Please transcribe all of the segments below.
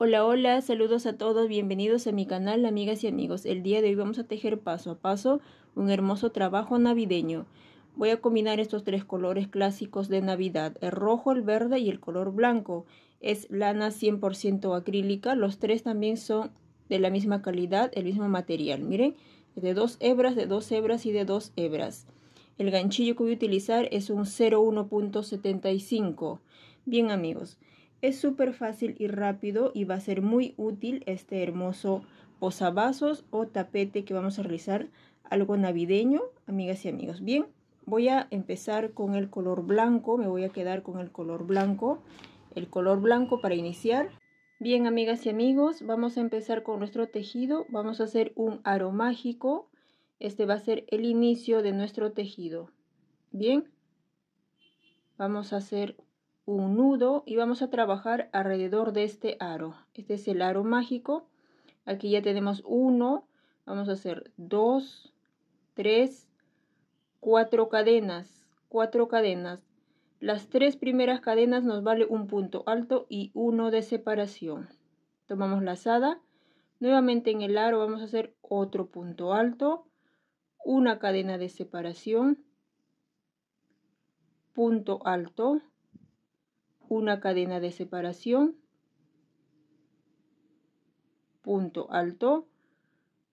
Hola, hola, saludos a todos, bienvenidos a mi canal, amigas y amigos. El día de hoy vamos a tejer paso a paso un hermoso trabajo navideño. Voy a combinar estos tres colores clásicos de Navidad, el rojo, el verde y el color blanco. Es lana 100% acrílica, los tres también son de la misma calidad, el mismo material. Miren, de dos hebras, de dos hebras y de dos hebras. El ganchillo que voy a utilizar es un 01.75. Bien amigos, es súper fácil y rápido y va a ser muy útil este hermoso posavasos o tapete que vamos a realizar algo navideño, amigas y amigos. Bien, voy a empezar con el color blanco, me voy a quedar con el color blanco, el color blanco para iniciar. Bien, amigas y amigos, vamos a empezar con nuestro tejido, vamos a hacer un aro mágico, este va a ser el inicio de nuestro tejido. Bien, vamos a hacer un nudo y vamos a trabajar alrededor de este aro. Este es el aro mágico. Aquí ya tenemos uno. vamos a hacer dos, tres, cuatro cadenas, cuatro cadenas. Las tres primeras cadenas nos vale un punto alto y uno de separación. Tomamos lazada, nuevamente en el aro vamos a hacer otro punto alto, una cadena de separación, punto alto, una cadena de separación, punto alto,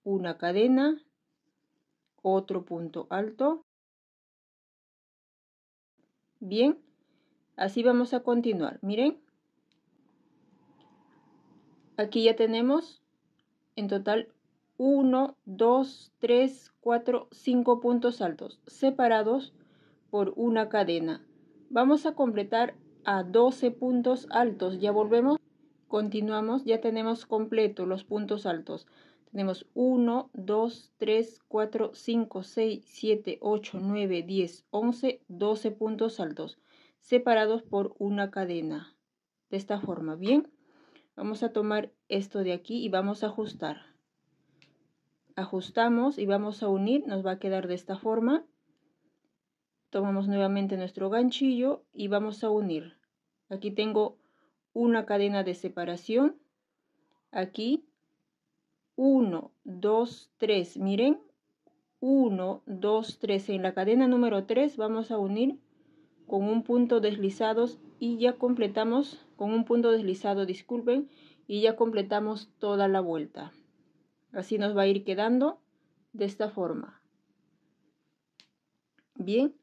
una cadena, otro punto alto. Bien, así vamos a continuar. Miren, aquí ya tenemos en total 1, 2, 3, 4, 5 puntos altos separados por una cadena. Vamos a completar a 12 puntos altos. Ya volvemos, continuamos, ya tenemos completo los puntos altos. Tenemos 1, 2, 3, 4, 5, 6, 7, 8, 9, 10, 11, 12 puntos altos separados por una cadena. De esta forma, ¿bien? Vamos a tomar esto de aquí y vamos a ajustar. Ajustamos y vamos a unir, nos va a quedar de esta forma tomamos nuevamente nuestro ganchillo y vamos a unir aquí tengo una cadena de separación aquí 1 2 3 miren 1 2 3 en la cadena número 3 vamos a unir con un punto deslizados y ya completamos con un punto deslizado disculpen y ya completamos toda la vuelta así nos va a ir quedando de esta forma bien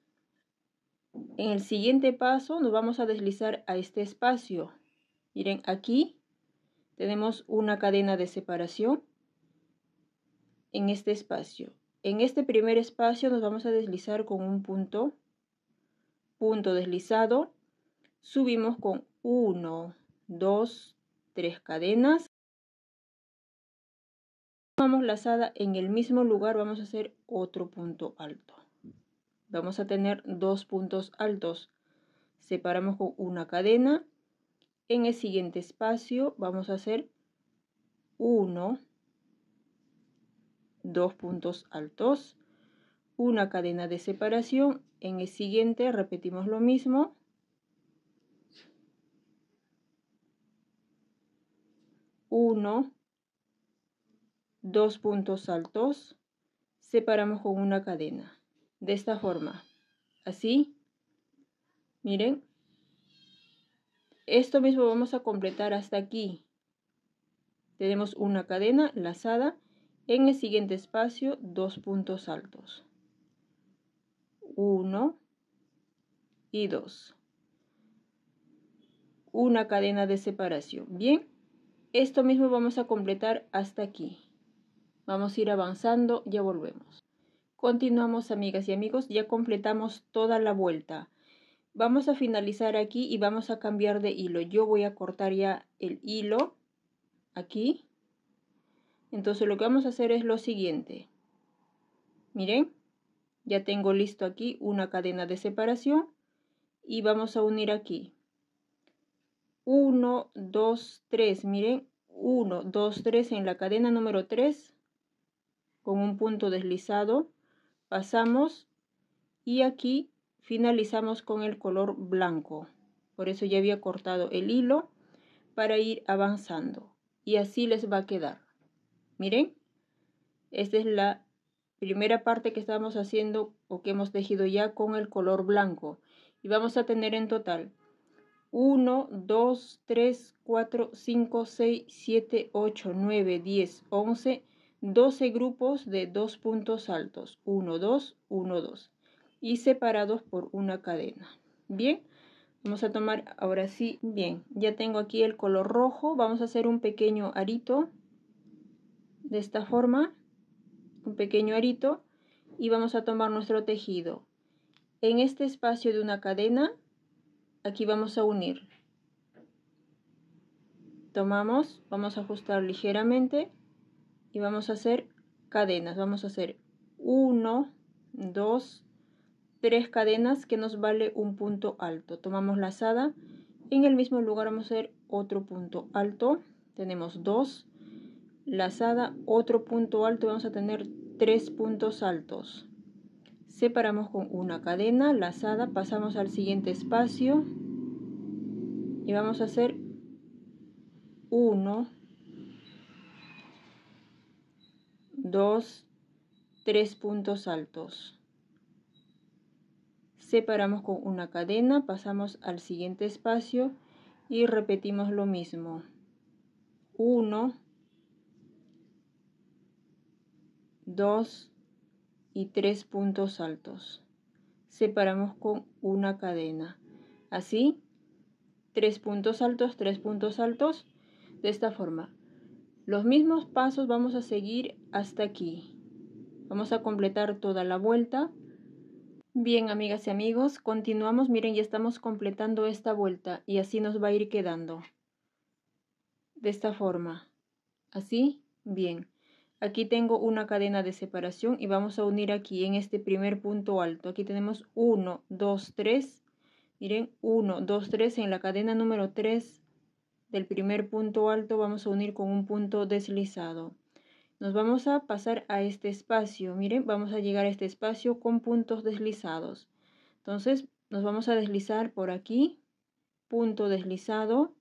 en el siguiente paso nos vamos a deslizar a este espacio. Miren, aquí tenemos una cadena de separación en este espacio. En este primer espacio nos vamos a deslizar con un punto, punto deslizado. Subimos con 1, 2, 3 cadenas. Vamos lazada en el mismo lugar, vamos a hacer otro punto alto vamos a tener dos puntos altos. Separamos con una cadena. En el siguiente espacio vamos a hacer 1, dos puntos altos, una cadena de separación. En el siguiente repetimos lo mismo. Uno, dos puntos altos, separamos con una cadena de esta forma. Así. Miren. Esto mismo vamos a completar hasta aquí. Tenemos una cadena lazada. En el siguiente espacio, dos puntos altos. uno y dos, Una cadena de separación. Bien, esto mismo vamos a completar hasta aquí. Vamos a ir avanzando, ya volvemos. Continuamos amigas y amigos, ya completamos toda la vuelta. Vamos a finalizar aquí y vamos a cambiar de hilo. Yo voy a cortar ya el hilo aquí. Entonces lo que vamos a hacer es lo siguiente. Miren, ya tengo listo aquí una cadena de separación y vamos a unir aquí. 1, 2, 3, miren, 1, 2, 3 en la cadena número 3 con un punto deslizado pasamos y aquí finalizamos con el color blanco por eso ya había cortado el hilo para ir avanzando y así les va a quedar miren esta es la primera parte que estamos haciendo o que hemos tejido ya con el color blanco y vamos a tener en total 1, 2, 3, 4, 5, 6, 7, 8, 9, 10, 11, 12 grupos de dos puntos altos, 1, 2, 1, 2, y separados por una cadena. Bien, vamos a tomar ahora sí, bien, ya tengo aquí el color rojo, vamos a hacer un pequeño arito de esta forma, un pequeño arito, y vamos a tomar nuestro tejido. En este espacio de una cadena, aquí vamos a unir. Tomamos, vamos a ajustar ligeramente y vamos a hacer cadenas. Vamos a hacer 1, 2, 3 cadenas que nos vale un punto alto. Tomamos lazada. En el mismo lugar vamos a hacer otro punto alto. Tenemos 2 lazada, otro punto alto. Vamos a tener 3 puntos altos. Separamos con una cadena lazada, pasamos al siguiente espacio y vamos a hacer 1 2, 3 puntos altos. Separamos con una cadena, pasamos al siguiente espacio y repetimos lo mismo. 1, 2 y 3 puntos altos. Separamos con una cadena. Así, 3 puntos altos, 3 puntos altos, de esta forma. Los mismos pasos vamos a seguir hasta aquí. Vamos a completar toda la vuelta. Bien, amigas y amigos, continuamos. Miren, ya estamos completando esta vuelta y así nos va a ir quedando. De esta forma. Así, bien. Aquí tengo una cadena de separación y vamos a unir aquí en este primer punto alto. Aquí tenemos 1, 2, 3. Miren, 1, 2, 3 en la cadena número 3 del primer punto alto vamos a unir con un punto deslizado. Nos vamos a pasar a este espacio. Miren, vamos a llegar a este espacio con puntos deslizados. Entonces, nos vamos a deslizar por aquí, punto deslizado,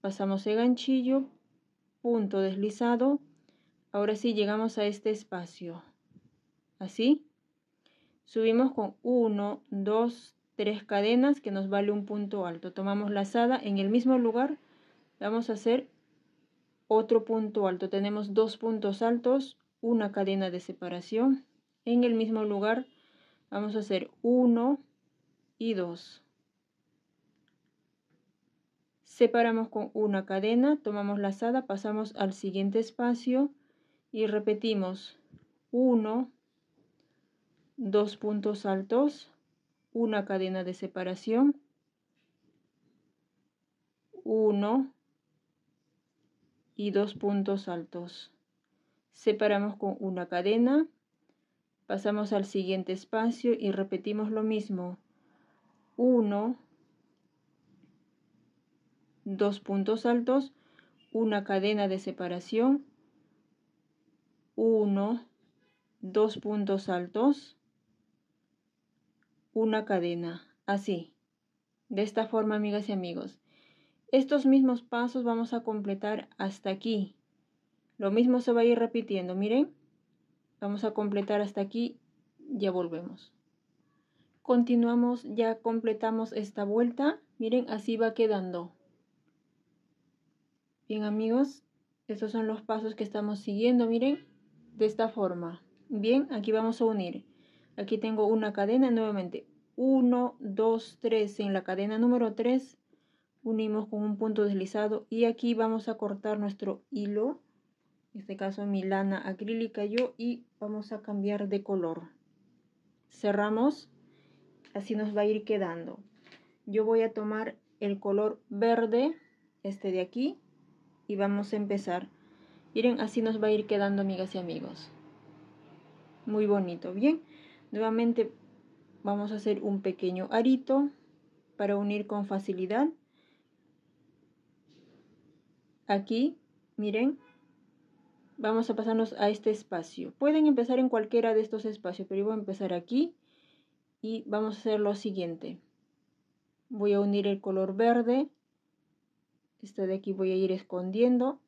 pasamos el ganchillo, punto deslizado. Ahora sí llegamos a este espacio. Así. Subimos con 1, 2, 3 cadenas que nos vale un punto alto. Tomamos la lazada en el mismo lugar. Vamos a hacer otro punto alto. Tenemos dos puntos altos, una cadena de separación. En el mismo lugar vamos a hacer uno y 2. Separamos con una cadena, tomamos lazada, pasamos al siguiente espacio y repetimos 1, dos puntos altos, una cadena de separación, 1, y dos puntos altos. Separamos con una cadena, pasamos al siguiente espacio y repetimos lo mismo. 1, dos puntos altos, una cadena de separación, uno, dos puntos altos, una cadena, así. De esta forma, amigas y amigos. Estos mismos pasos vamos a completar hasta aquí. Lo mismo se va a ir repitiendo, miren. Vamos a completar hasta aquí, ya volvemos. Continuamos, ya completamos esta vuelta. Miren, así va quedando. Bien amigos, estos son los pasos que estamos siguiendo, miren, de esta forma. Bien, aquí vamos a unir. Aquí tengo una cadena nuevamente. 1, 2, 3. En la cadena número 3 unimos con un punto deslizado y aquí vamos a cortar nuestro hilo en este caso mi lana acrílica yo y vamos a cambiar de color cerramos así nos va a ir quedando yo voy a tomar el color verde este de aquí y vamos a empezar miren así nos va a ir quedando amigas y amigos muy bonito bien nuevamente vamos a hacer un pequeño arito para unir con facilidad Aquí, miren, vamos a pasarnos a este espacio. Pueden empezar en cualquiera de estos espacios, pero yo voy a empezar aquí y vamos a hacer lo siguiente. Voy a unir el color verde, este de aquí voy a ir escondiendo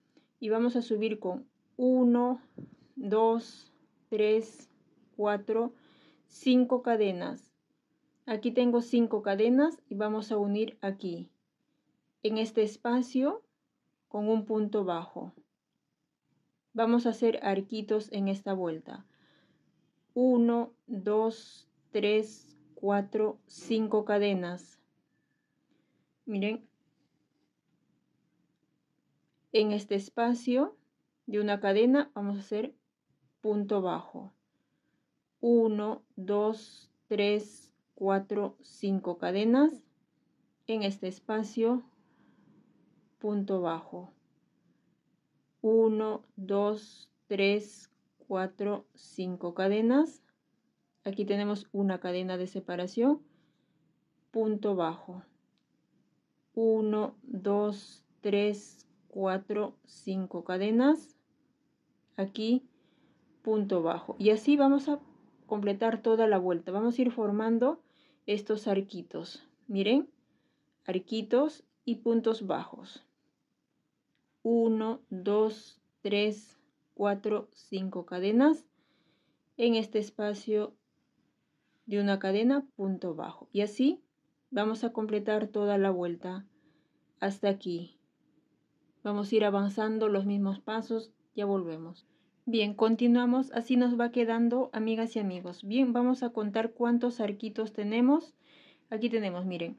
y vamos a subir con 1, 2, 3, 4, 5 cadenas. Aquí tengo 5 cadenas y vamos a unir aquí. En este espacio con un punto bajo. Vamos a hacer arquitos en esta vuelta. 1, 2, 3, 4, 5 cadenas. Miren, en este espacio de una cadena vamos a hacer punto bajo. 1, 2, 3, 4, 5 cadenas. En este espacio punto bajo. 1, 2, 3, 4, 5 cadenas. Aquí tenemos una cadena de separación. Punto bajo. 1, 2, 3, 4, 5 cadenas. Aquí punto bajo. Y así vamos a completar toda la vuelta. Vamos a ir formando estos arquitos. Miren, arquitos y puntos bajos. 1, 2, 3, 4, 5 cadenas en este espacio de una cadena punto bajo y así vamos a completar toda la vuelta hasta aquí vamos a ir avanzando los mismos pasos ya volvemos bien continuamos así nos va quedando amigas y amigos bien vamos a contar cuántos arquitos tenemos aquí tenemos miren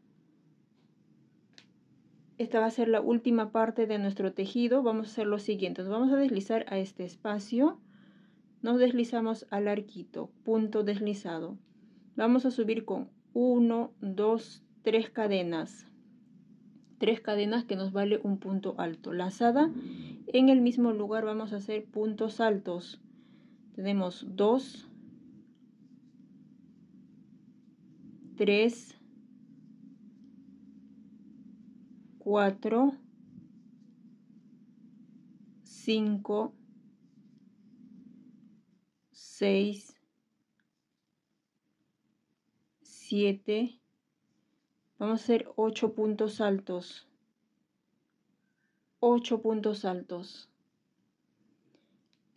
esta va a ser la última parte de nuestro tejido, vamos a hacer lo siguiente, nos vamos a deslizar a este espacio, nos deslizamos al arquito, punto deslizado, vamos a subir con 1, 2, 3 cadenas, tres cadenas que nos vale un punto alto, lazada en el mismo lugar vamos a hacer puntos altos, tenemos 2, 3, 4, 5, 6, 7. Vamos a hacer 8 puntos altos. 8 puntos altos.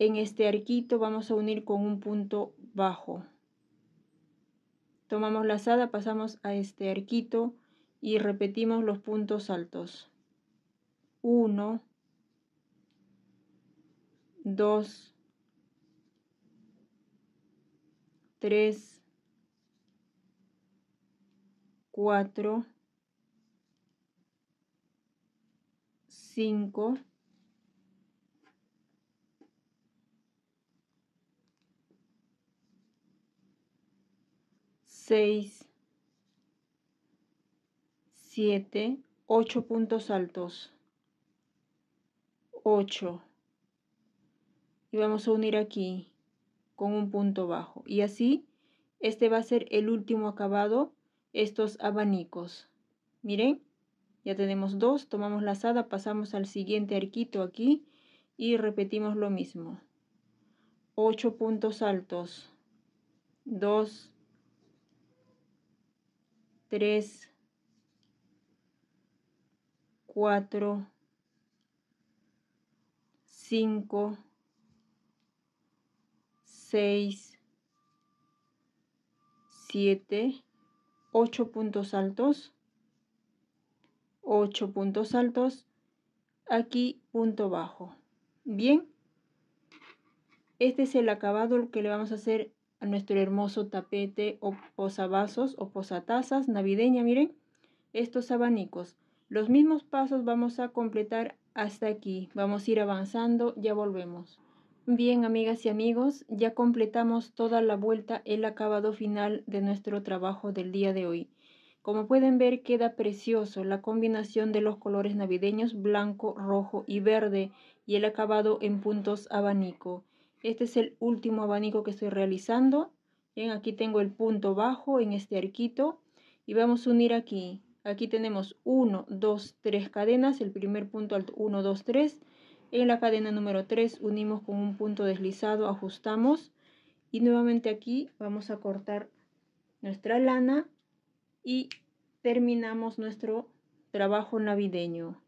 En este arquito vamos a unir con un punto bajo. Tomamos la lazada, pasamos a este arquito y repetimos los puntos altos. 1, 2, 3, 4, 5, 6, 7, 8 puntos altos. 8. Y vamos a unir aquí con un punto bajo. Y así, este va a ser el último acabado, estos abanicos. Miren, ya tenemos dos, tomamos la lazada, pasamos al siguiente arquito aquí y repetimos lo mismo. 8 puntos altos. 2, 3, 4, 5, 6, 7, 8 puntos altos, 8 puntos altos, aquí punto bajo. Bien, este es el acabado que le vamos a hacer a nuestro hermoso tapete o posavasos o posatazas navideña, miren, estos abanicos. Los mismos pasos vamos a completar hasta aquí. Vamos a ir avanzando, ya volvemos. Bien, amigas y amigos, ya completamos toda la vuelta, el acabado final de nuestro trabajo del día de hoy. Como pueden ver, queda precioso la combinación de los colores navideños blanco, rojo y verde y el acabado en puntos abanico. Este es el último abanico que estoy realizando. Bien, aquí tengo el punto bajo en este arquito y vamos a unir aquí Aquí tenemos 1, 2, 3 cadenas, el primer punto alto 1, 2, 3. En la cadena número 3 unimos con un punto deslizado, ajustamos y nuevamente aquí vamos a cortar nuestra lana y terminamos nuestro trabajo navideño.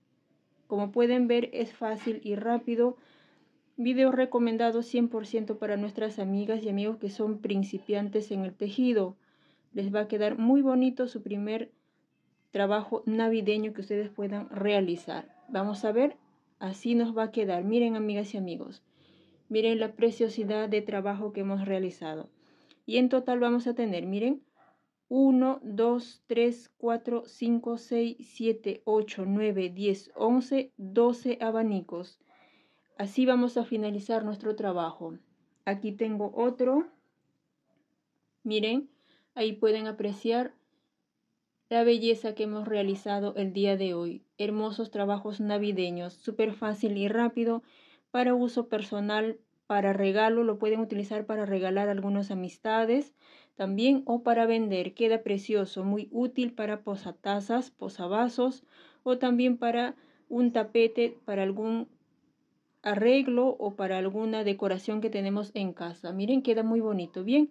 Como pueden ver es fácil y rápido. Video recomendado 100% para nuestras amigas y amigos que son principiantes en el tejido. Les va a quedar muy bonito su primer trabajo navideño que ustedes puedan realizar. Vamos a ver, así nos va a quedar. Miren amigas y amigos, miren la preciosidad de trabajo que hemos realizado. Y en total vamos a tener, miren, 1, 2, 3, 4, 5, 6, 7, 8, 9, 10, 11, 12 abanicos. Así vamos a finalizar nuestro trabajo. Aquí tengo otro. Miren, ahí pueden apreciar la belleza que hemos realizado el día de hoy, hermosos trabajos navideños, súper fácil y rápido para uso personal, para regalo, lo pueden utilizar para regalar algunas amistades también o para vender, queda precioso, muy útil para posatazas, posavasos o también para un tapete, para algún arreglo o para alguna decoración que tenemos en casa. Miren, queda muy bonito, bien.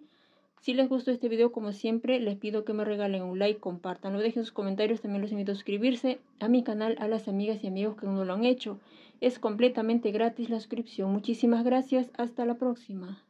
Si les gustó este video, como siempre, les pido que me regalen un like, compartan, lo dejen sus comentarios, también los invito a suscribirse a mi canal, a las amigas y amigos que no lo han hecho. Es completamente gratis la suscripción. Muchísimas gracias, hasta la próxima.